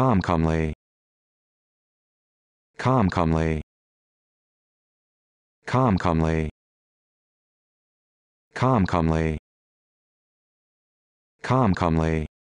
Calm comely. Calm comely. Calm comely. Calm comely. Calm comely.